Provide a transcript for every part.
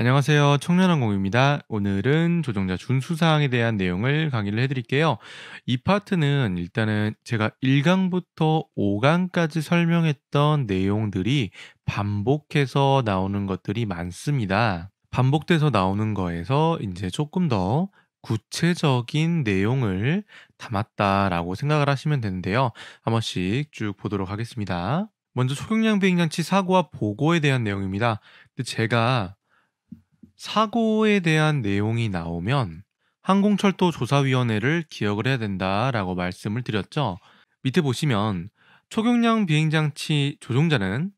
안녕하세요. 청년항공입니다. 오늘은 조종자 준수사항에 대한 내용을 강의를 해드릴게요. 이 파트는 일단은 제가 1강부터 5강까지 설명했던 내용들이 반복해서 나오는 것들이 많습니다. 반복돼서 나오는 거에서 이제 조금 더 구체적인 내용을 담았다라고 생각을 하시면 되는데요. 한 번씩 쭉 보도록 하겠습니다. 먼저 초경량 비행장치 사고와 보고에 대한 내용입니다. 근데 제가 사고에 대한 내용이 나오면 항공철도 조사위원회를 기억을 해야 된다라고 말씀을 드렸죠. 밑에 보시면 초경량 비행장치 조종자는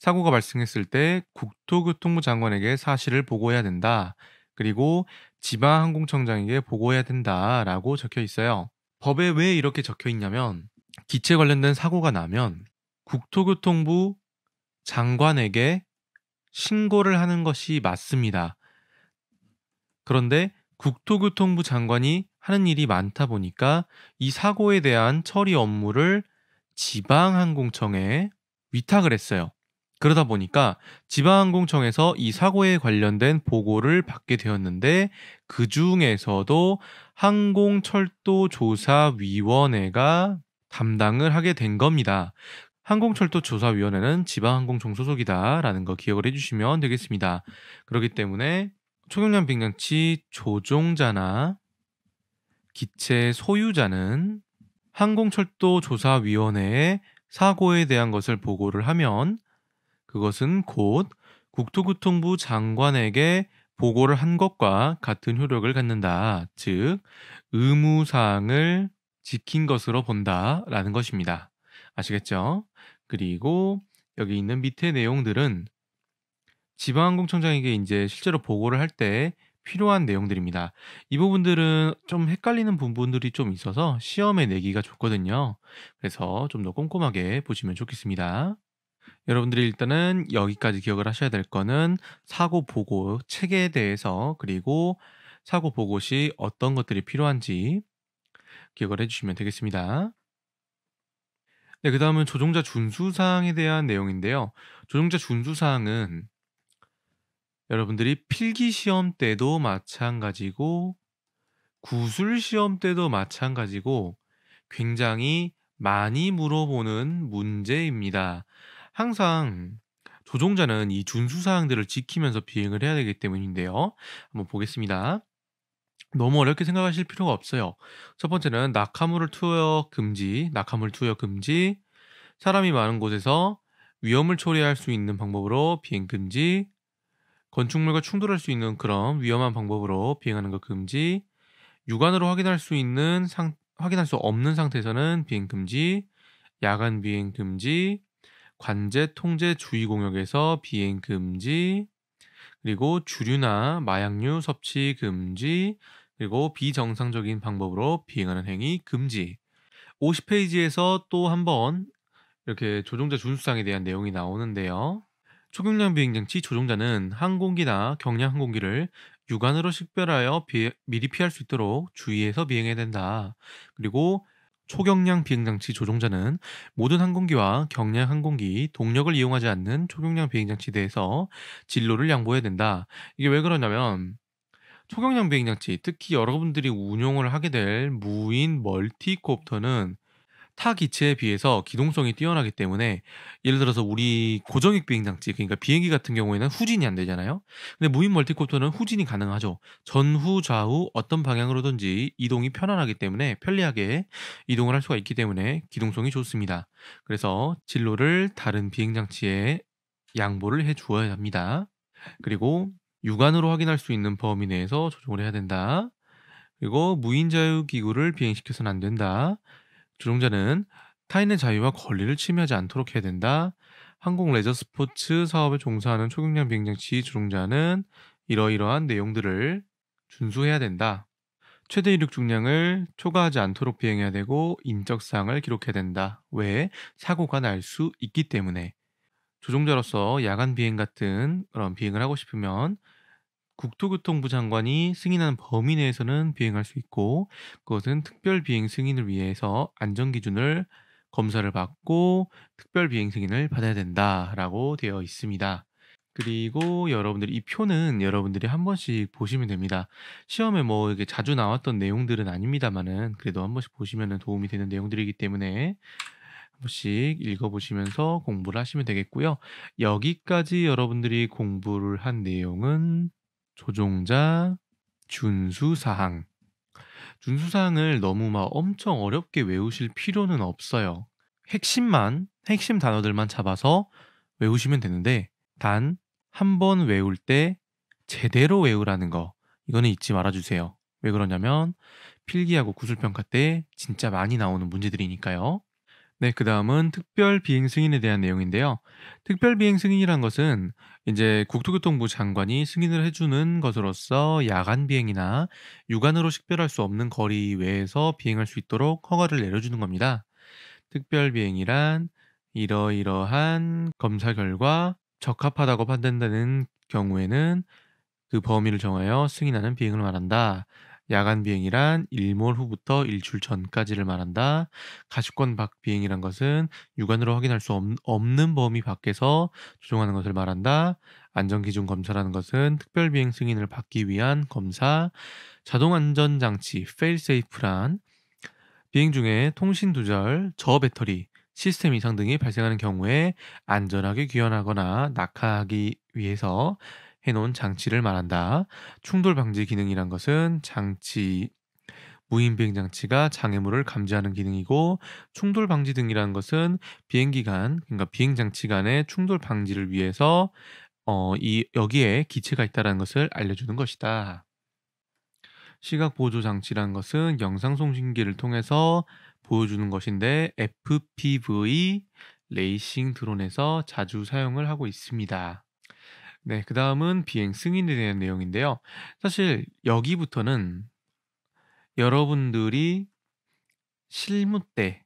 사고가 발생했을 때 국토교통부 장관에게 사실을 보고해야 된다. 그리고 지방항공청장에게 보고해야 된다라고 적혀 있어요. 법에 왜 이렇게 적혀 있냐면 기체 관련된 사고가 나면 국토교통부 장관에게 신고를 하는 것이 맞습니다. 그런데 국토교통부 장관이 하는 일이 많다 보니까 이 사고에 대한 처리 업무를 지방항공청에 위탁을 했어요. 그러다 보니까 지방항공청에서 이 사고에 관련된 보고를 받게 되었는데 그 중에서도 항공철도조사위원회가 담당을 하게 된 겁니다. 항공철도조사위원회는 지방항공청 소속이다라는 거 기억을 해주시면 되겠습니다. 그렇기 때문에 초경량 빙장치 조종자나 기체 소유자는 항공철도조사위원회에 사고에 대한 것을 보고를 하면 그것은 곧 국토교통부 장관에게 보고를 한 것과 같은 효력을 갖는다. 즉, 의무사항을 지킨 것으로 본다라는 것입니다. 아시겠죠? 그리고 여기 있는 밑에 내용들은 지방항공청장에게 이제 실제로 보고를 할 때 필요한 내용들입니다. 이 부분들은 좀 헷갈리는 부분들이 좀 있어서 시험에 내기가 좋거든요. 그래서 좀 더 꼼꼼하게 보시면 좋겠습니다. 여러분들이 일단은 여기까지 기억을 하셔야 될 거는 사고 보고 책에 대해서 그리고 사고 보고 시 어떤 것들이 필요한지 기억을 해주시면 되겠습니다. 네, 그 다음은 조종자 준수사항에 대한 내용인데요. 조종자 준수사항은 여러분들이 필기 시험 때도 마찬가지고 구술 시험 때도 마찬가지고 굉장히 많이 물어보는 문제입니다. 항상 조종자는 이 준수 사항들을 지키면서 비행을 해야 되기 때문인데요. 한번 보겠습니다. 너무 어렵게 생각하실 필요가 없어요. 첫 번째는 낙하물을 투여 금지, 낙하물 투여 금지, 사람이 많은 곳에서 위험을 초래할 수 있는 방법으로 비행 금지, 건축물과 충돌할 수 있는 그런 위험한 방법으로 비행하는 것 금지, 육안으로 확인할 수 있는 상, 확인할 수 없는 상태에서는 비행 금지, 야간 비행 금지, 관제 통제 주의 공역에서 비행 금지, 그리고 주류나 마약류 섭취 금지, 그리고 비정상적인 방법으로 비행하는 행위 금지. 50페이지에서 또 한번 이렇게 조종자 준수상에 대한 내용이 나오는데요. 초경량 비행장치 조종자는 항공기나 경량 항공기를 육안으로 식별하여 비, 미리 피할 수 있도록 주의해서 비행해야 된다. 그리고 초경량 비행장치 조종자는 모든 항공기와 경량 항공기 동력을 이용하지 않는 초경량 비행장치 에대해서 진로를 양보해야 된다. 이게 왜 그러냐면 초경량 비행장치, 특히 여러분들이 운용을 하게 될 무인 멀티콥터는 타 기체에 비해서 기동성이 뛰어나기 때문에 예를 들어서 우리 고정익 비행장치 그러니까 비행기 같은 경우에는 후진이 안 되잖아요. 근데 무인 멀티콥터는 후진이 가능하죠. 전후 좌우 어떤 방향으로든지 이동이 편안하기 때문에 편리하게 이동을 할 수가 있기 때문에 기동성이 좋습니다. 그래서 진로를 다른 비행장치에 양보를 해 주어야 합니다. 그리고 육안으로 확인할 수 있는 범위 내에서 조정을 해야 된다. 그리고 무인 자유 기구를 비행시켜서는 안 된다. 조종자는 타인의 자유와 권리를 침해하지 않도록 해야 된다. 항공 레저 스포츠 사업에 종사하는 초경량 비행장치 조종자는 이러이러한 내용들을 준수해야 된다. 최대 이륙 중량을 초과하지 않도록 비행해야 되고 인적사항을 기록해야 된다. 왜? 사고가 날 수 있기 때문에. 조종자로서 야간 비행 같은 그런 비행을 하고 싶으면 국토교통부 장관이 승인한 범위 내에서는 비행할 수 있고 그것은 특별 비행 승인을 위해서 안전 기준을 검사를 받고 특별 비행 승인을 받아야 된다라고 되어 있습니다. 그리고 여러분들 이 표는 여러분들이 한 번씩 보시면 됩니다. 시험에 뭐 이게 자주 나왔던 내용들은 아닙니다만은 그래도 한 번씩 보시면 도움이 되는 내용들이기 때문에 한 번씩 읽어보시면서 공부를 하시면 되겠고요. 여기까지 여러분들이 공부를 한 내용은 조종자, 준수사항. 준수사항을 너무 막 엄청 어렵게 외우실 필요는 없어요. 핵심만, 핵심 단어들만 잡아서 외우시면 되는데, 단, 한 번 외울 때 제대로 외우라는 거, 이거는 잊지 말아주세요. 왜 그러냐면, 필기하고 구술평가 때 진짜 많이 나오는 문제들이니까요. 네, 그 다음은 특별 비행 승인에 대한 내용인데요. 특별 비행 승인이란 것은 이제 국토교통부 장관이 승인을 해주는 것으로서 야간 비행이나 육안으로 식별할 수 없는 거리 외에서 비행할 수 있도록 허가를 내려주는 겁니다. 특별 비행이란 이러이러한 검사 결과 적합하다고 판단되는 경우에는 그 범위를 정하여 승인하는 비행을 말한다. 야간 비행이란 일몰 후부터 일출 전까지를 말한다. 가시권 밖 비행이란 것은 육안으로 확인할 수 없는 범위 밖에서 조종하는 것을 말한다. 안전기준 검사라는 것은 특별 비행 승인을 받기 위한 검사. 자동 안전 장치 failsafe란 비행 중에 통신 두절, 저 배터리, 시스템 이상 등이 발생하는 경우에 안전하게 귀환하거나 낙하하기 위해서 해놓은 장치를 말한다. 충돌 방지 기능이란 것은 장치 무인 비행 장치가 장애물을 감지하는 기능이고 충돌 방지 등이라는 것은 비행기 간 그러니까 비행 장치 간의 충돌 방지를 위해서 어, 이 여기에 기체가 있다는 것을 알려주는 것이다. 시각 보조 장치란 것은 영상 송신기를 통해서 보여주는 것인데 FPV 레이싱 드론에서 자주 사용을 하고 있습니다. 네, 그 다음은 비행 승인에 대한 내용인데요. 사실 여기부터는 여러분들이 실무 때,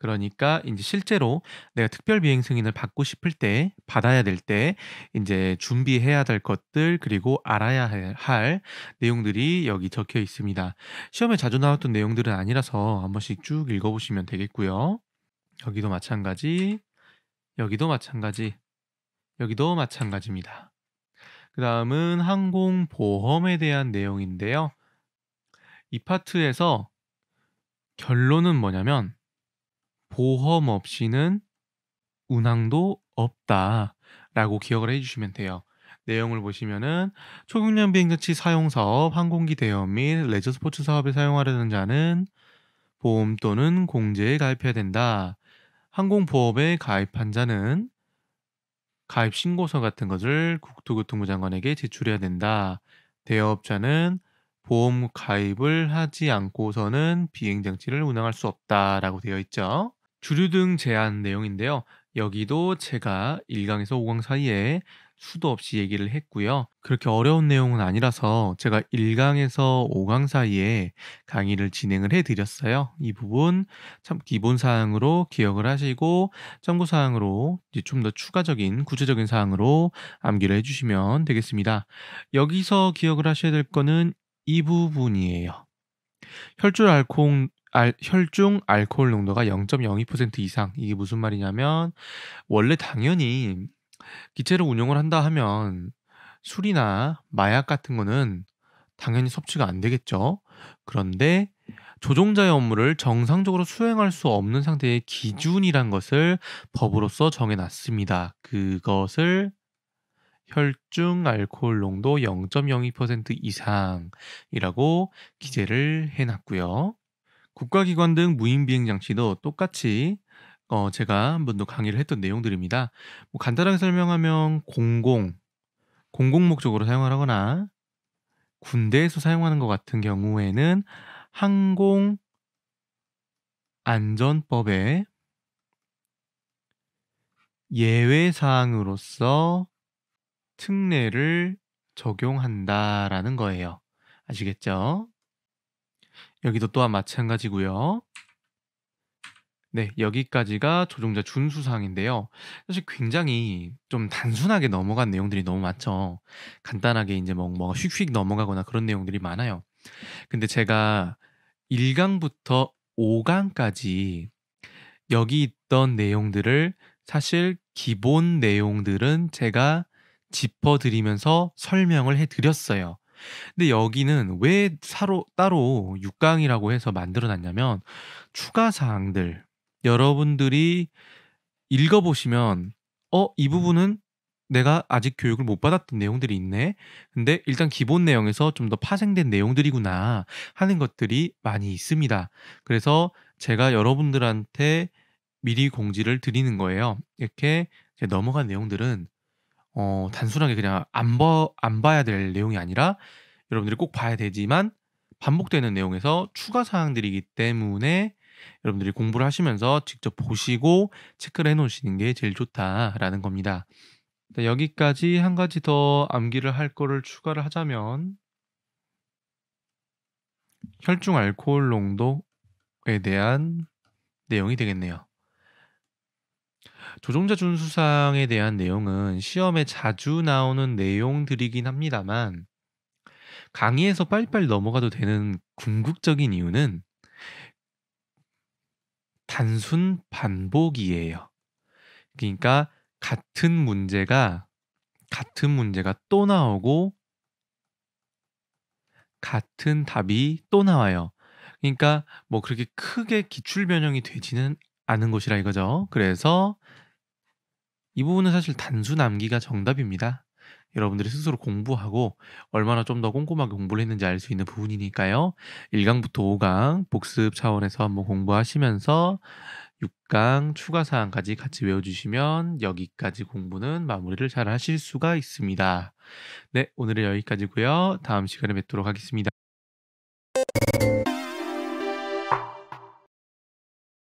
그러니까 이제 실제로 내가 특별 비행 승인을 받고 싶을 때, 받아야 될 때, 이제 준비해야 될 것들, 그리고 알아야 할, 내용들이 여기 적혀 있습니다. 시험에 자주 나왔던 내용들은 아니라서 한 번씩 쭉 읽어보시면 되겠고요. 여기도 마찬가지, 여기도 마찬가지, 여기도 마찬가지입니다. 그 다음은 항공보험에 대한 내용인데요. 이 파트에서 결론은 뭐냐면 보험 없이는 운항도 없다 라고 기억을 해주시면 돼요. 내용을 보시면은 초경량 비행장치 사용 사업, 항공기 대여 및 레저 스포츠 사업에 사용하려는 자는 보험 또는 공제에 가입해야 된다. 항공보험에 가입한 자는 가입 신고서 같은 것을 국토교통부 장관에게 제출해야 된다. 대여업자는 보험 가입을 하지 않고서는 비행 장치를 운항할 수 없다라고 되어 있죠. 주류 등 제한 내용인데요. 여기도 제가 1강에서 5강 사이에 수도 없이 얘기를 했고요. 그렇게 어려운 내용은 아니라서 제가 1강에서 5강 사이에 강의를 진행을 해드렸어요. 이 부분 참 기본사항으로 기억을 하시고 참고사항으로 좀 더 추가적인 구체적인 사항으로 암기를 해주시면 되겠습니다. 여기서 기억을 하셔야 될 거는 이 부분이에요. 혈줄 알코올, 알, 혈중 알코올 농도가 0.02% 이상 이게 무슨 말이냐면 원래 당연히 기체를 운용을 한다 하면 술이나 마약 같은 거는 당연히 섭취가 안 되겠죠. 그런데 조종자의 업무를 정상적으로 수행할 수 없는 상태의 기준이란 것을 법으로서 정해놨습니다. 그것을 혈중 알코올 농도 0.02% 이상이라고 기재를 해놨고요. 국가기관 등 무인비행 장치도 똑같이 어, 제가 한 번 더 강의를 했던 내용들입니다. 뭐 간단하게 설명하면 공공, 공공 목적으로 사용을 하거나 군대에서 사용하는 것 같은 경우에는 항공 안전법에 예외 사항으로서 특례를 적용한다라는 거예요. 아시겠죠? 여기도 또한 마찬가지고요. 네, 여기까지가 조종자 준수사항인데요. 사실 굉장히 좀 단순하게 넘어간 내용들이 너무 많죠. 간단하게 이제 뭐, 뭐가 휙휙 넘어가거나 그런 내용들이 많아요. 근데 제가 1강부터 5강까지 여기 있던 내용들을 사실 기본 내용들은 제가 짚어드리면서 설명을 해드렸어요. 근데 여기는 왜 사로, 따로 6강이라고 해서 만들어놨냐면 추가 사항들 여러분들이 읽어보시면 어 이 부분은 내가 아직 교육을 못 받았던 내용들이 있네. 근데 일단 기본 내용에서 좀 더 파생된 내용들이구나 하는 것들이 많이 있습니다. 그래서 제가 여러분들한테 미리 공지를 드리는 거예요. 이렇게 넘어간 내용들은 어 단순하게 그냥 안봐안 봐야 될 내용이 아니라 여러분들이 꼭 봐야 되지만 반복되는 내용에서 추가 사항들이기 때문에 여러분들이 공부를 하시면서 직접 보시고 체크를 해 놓으시는 게 제일 좋다라는 겁니다. 여기까지 한 가지 더 암기를 할 거를 추가를 하자면 혈중 알코올 농도에 대한 내용이 되겠네요. 조종자 준수상에 대한 내용은 시험에 자주 나오는 내용들이긴 합니다만 강의에서 빨리빨리 넘어가도 되는 궁극적인 이유는 단순 반복이에요. 그러니까 같은 문제가 같은 문제가 또 나오고 같은 답이 또 나와요. 그러니까 뭐 그렇게 크게 기출 변형이 되지는 않은 것이라 이거죠. 그래서 이 부분은 사실 단순 암기가 정답입니다. 여러분들이 스스로 공부하고 얼마나 좀 더 꼼꼼하게 공부를 했는지 알 수 있는 부분이니까요. 1강부터 5강 복습 차원에서 한번 공부하시면서 6강 추가 사항까지 같이 외워주시면 여기까지 공부는 마무리를 잘 하실 수가 있습니다. 네, 오늘은 여기까지고요. 다음 시간에 뵙도록 하겠습니다.